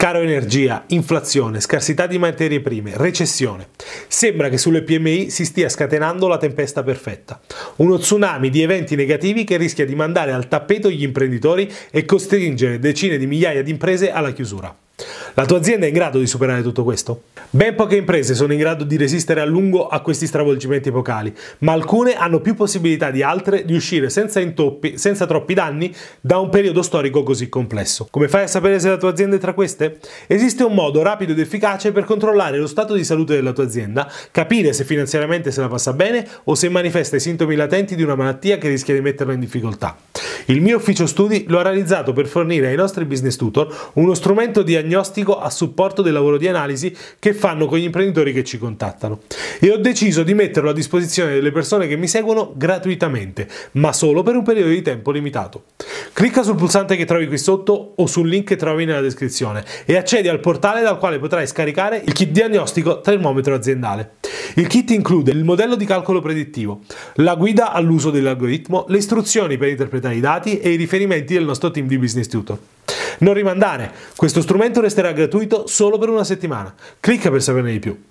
Caro energia, inflazione, scarsità di materie prime, recessione. Sembra che sulle PMI si stia scatenando la tempesta perfetta. Uno tsunami di eventi negativi che rischia di mandare al tappeto gli imprenditori e costringere decine di migliaia di imprese alla chiusura. La tua azienda è in grado di superare tutto questo? Ben poche imprese sono in grado di resistere a lungo a questi stravolgimenti epocali, ma alcune hanno più possibilità di altre di uscire senza intoppi, senza troppi danni, da un periodo storico così complesso. Come fai a sapere se la tua azienda è tra queste? Esiste un modo rapido ed efficace per controllare lo stato di salute della tua azienda, capire se finanziariamente se la passa bene o se manifesta i sintomi latenti di una malattia che rischia di metterla in difficoltà. Il mio ufficio studi lo ha realizzato per fornire ai nostri business tutor uno strumento diagnostico a supporto del lavoro di analisi che fanno con gli imprenditori che ci contattano. E ho deciso di metterlo a disposizione delle persone che mi seguono gratuitamente, ma solo per un periodo di tempo limitato. Clicca sul pulsante che trovi qui sotto o sul link che trovi nella descrizione e accedi al portale dal quale potrai scaricare il kit diagnostico termometro aziendale. Il kit include il modello di calcolo predittivo, la guida all'uso dell'algoritmo, le istruzioni per interpretare i dati e i riferimenti del nostro team di Business Tutor. Non rimandare, questo strumento resterà gratuito solo per una settimana. Clicca per saperne di più.